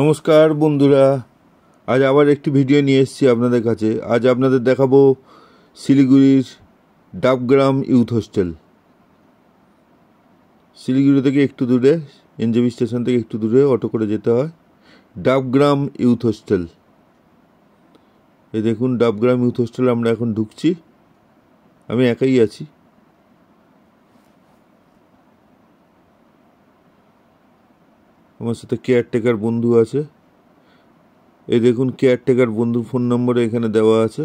নমস্কার বন্ধুরা আজ আবার একটি ভিডিও নিয়ে এসেছি আপনাদের কাছে আজ আপনাদের দেখাবো শিলিগুড়ির ডাবগ্রাম ইউথ হোস্টেল শিলিগুড়ি থেকে একটু দূরে এনজেবি স্টেশন থেকে একটু দূরে অটো করে যেতে হয় ডাবগ্রাম ইউথ হোস্টেল এই দেখুন ডাবগ্রাম ইউথ হোস্টেলে আমরা এখন ঢুকছি আমি একাই আছি আমার সাথে কেয়ারটেকার বন্ধু আছে এই দেখুন কেয়ারটেকার বন্ধু ফোন নম্বরে এখানে দেওয়া আছে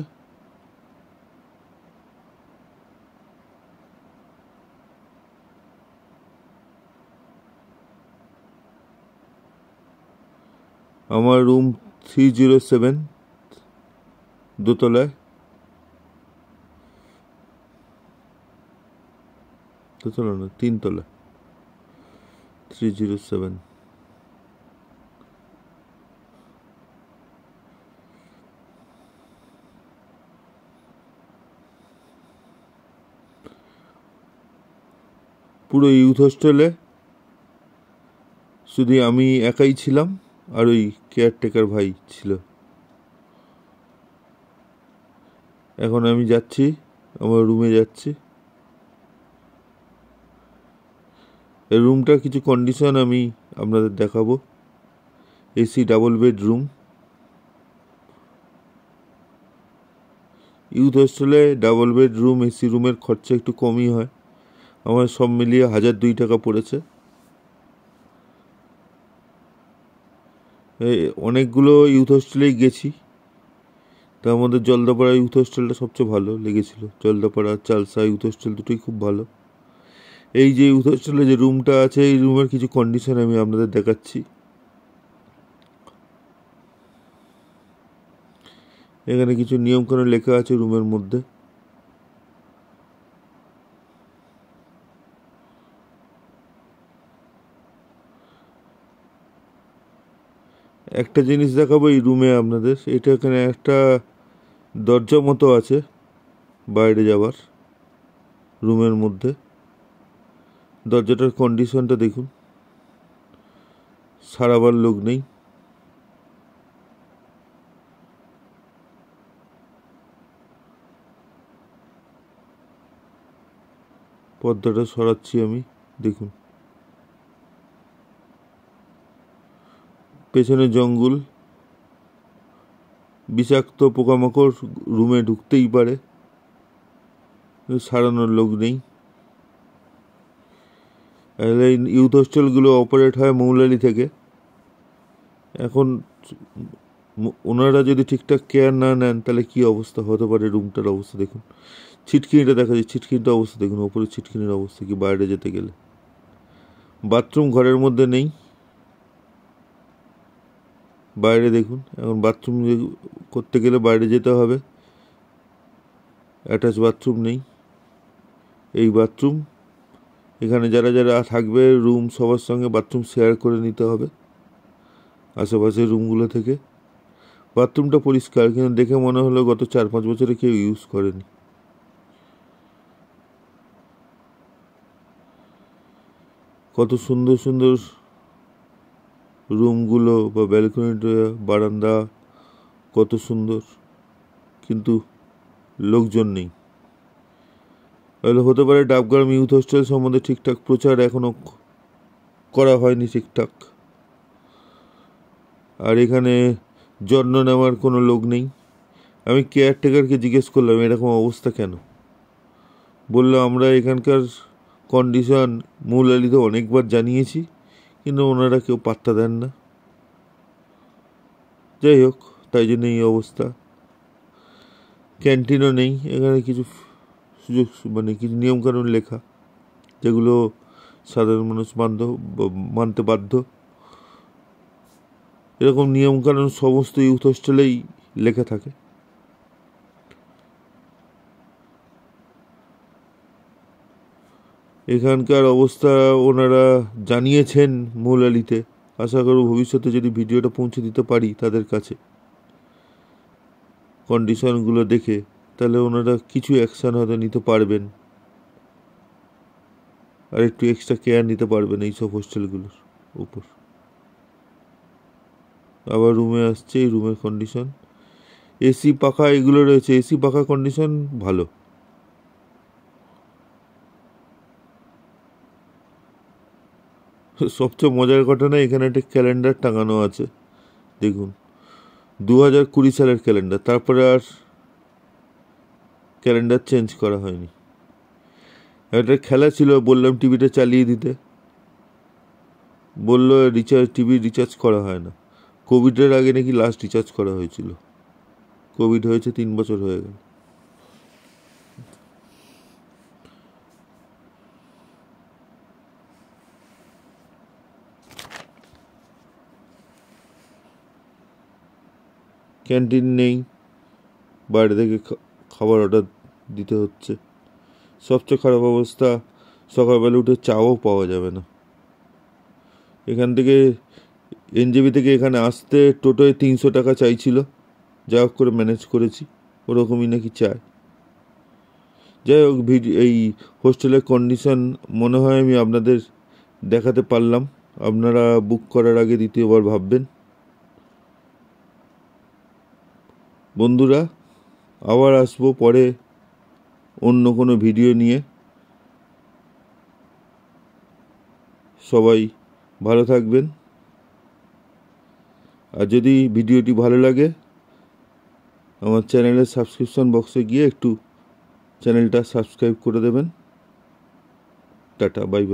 আমার রুম থ্রি জিরো সেভেন দোতলায় দোতলা না তিনতলা থ্রি জিরো সেভেন পুরো ইউথ হোস্টেলে শুধু আমি একাই ছিলাম আর ওই কেয়ারটেকার ভাই ছিল এখন আমি যাচ্ছি আমার রুমে যাচ্ছি রুমটার কিছু কন্ডিশন আমি আপনাদের দেখাবো এসি ডাবল বেডরুম ইউথ হোস্টেলে ডাবল বেডরুম এসি রুমের খরচা একটু কমই হয় আমার সব মিলিয়ে হাজার দুই টাকা পড়েছে অনেকগুলো ইউথ হোস্টেলেই গেছি তার মধ্যে জলদাপাড়া ইউথ হোস্টেলটা সবচেয়ে ভালো লেগেছিল জলদাপাড়া চালসা ইউথ হোস্টেল দুটোই খুব ভালো এই যে ইউথ হোস্টেলে যে রুমটা আছে এই রুমের কিছু কন্ডিশন আমি আপনাদের দেখাচ্ছি এখানে কিছু নিয়মকানুন লেখা আছে রুমের মধ্যে একটা জিনিস দেখাবো এই রুমে আপনাদের এটা এখানে একটা দরজা মতো আছে বাইরে যাওয়ার রুমের মধ্যে দরজাটার কন্ডিশনটা দেখুন সারাবার লোক নেই পর্দাটা সরাচ্ছি আমি দেখুন পেছনে জঙ্গল বিষাক্ত পোকামাকড় রুমে ঢুকতেই পারে সারানোর লোক নেই ইউথ হোস্টেলগুলো অপারেট হয় মৌলালি থেকে এখন ওনারা যদি ঠিকঠাক কেয়ার না নেন তাহলে কি অবস্থা হতে পারে রুমটার অবস্থা দেখুন ছিটকিনিটা দেখা যায় ছিটকিনিটা অবস্থা দেখুন ওপরে ছিটকিনির অবস্থা কি বাইরে যেতে গেলে বাথরুম ঘরের মধ্যে নেই বাইরে দেখুন এখন বাথরুম করতে গেলে বাইরে যেতে হবে অ্যাটাচ বাথরুম নেই এই বাথরুম এখানে যারা যারা থাকবে রুম সবার সঙ্গে বাথরুম শেয়ার করে নিতে হবে আশেপাশের রুমগুলো থেকে বাথরুমটা পরিষ্কার কিন্তু দেখে মনে হলো গত চার পাঁচ বছরে কেউ ইউজ করেনি কত সুন্দর সুন্দর রুমগুলো বা ব্যালকনিটা বারান্দা কত সুন্দর কিন্তু লোকজন নেই তাহলে হতে পারে ডাবগ্রাম ইউথ হোস্টেল সম্বন্ধে ঠিকঠাক প্রচার এখনও করা হয়নি ঠিকঠাক আর এখানে যত্ন নেওয়ার কোনো লোক নেই আমি কেয়ারটেকারকে জিজ্ঞেস করলাম এরকম অবস্থা কেন বললো আমরা এখানকার কন্ডিশন মূল আলিতে অনেকবার জানিয়েছি কিন্তু ওনারা কেউ পাত্তা দেন না যাই হোক তাই জন্য এই অবস্থা ক্যান্টিনও নেই এখানে কিছু সুযোগ মানে কিছু নিয়মকানুন লেখা যেগুলো সাধারণ মানুষ মানতে মানতে বাধ্য এরকম নিয়মকানুন সমস্ত ইউথ হোস্টেলেই লেখা থাকে এখানকার অবস্থা ওনারা জানিয়েছেন মৌলালিতে আশা করব ভবিষ্যতে যদি ভিডিওটা পৌঁছে দিতে পারি তাদের কাছে কন্ডিশনগুলো দেখে তাহলে ওনারা কিছু অ্যাকশান হয়তো নিতে পারবেন আর একটু এক্সট্রা কেয়ার নিতে পারবেন এইসব হোস্টেলগুলোর উপর আবার রুমে আসছে এই রুমের কন্ডিশন এসি পাখা এগুলো রয়েছে এসি পাখা কন্ডিশন ভালো সবচেয়ে মজার ঘটনা এখানে একটা ক্যালেন্ডার টাঙানো আছে দেখুন দু হাজার কুড়ি সালের ক্যালেন্ডার তারপরে আর ক্যালেন্ডার চেঞ্জ করা হয়নি একটা খেলা ছিল বললাম টিভিটা চালিয়ে দিতে বললো রিচার্জ টিভি রিচার্জ করা হয় না কোভিডের আগে নাকি লাস্ট রিচার্জ করা হয়েছিল কোভিড হয়েছে তিন বছর হয়ে গেল ক্যান্টিন নেই বাইরে থেকে খাবার অর্ডার দিতে হচ্ছে সবচেয়ে খারাপ অবস্থা সকালবেলা উঠে চাও পাওয়া যাবে না এখান থেকে এনজেবি থেকে এখানে আসতে টোটোয় তিনশো টাকা চাইছিল যা হোক করে ম্যানেজ করেছি ওরকমই নাকি চায় যাই হোক এই হোস্টেলের কন্ডিশন মনে হয় আমি আপনাদের দেখাতে পারলাম আপনারা বুক করার আগে দ্বিতীয়বার ভাববেন বন্ধুরা আবার আসবো পরে অন্য কোনো ভিডিও নিয়ে সবাই ভালো থাকবেন আর যদি ভিডিওটি ভালো লাগে আমার চ্যানেলের সাবস্ক্রিপশন বক্সে গিয়ে একটু চ্যানেলটা সাবস্ক্রাইব করে দেবেন টাটা বাই বাই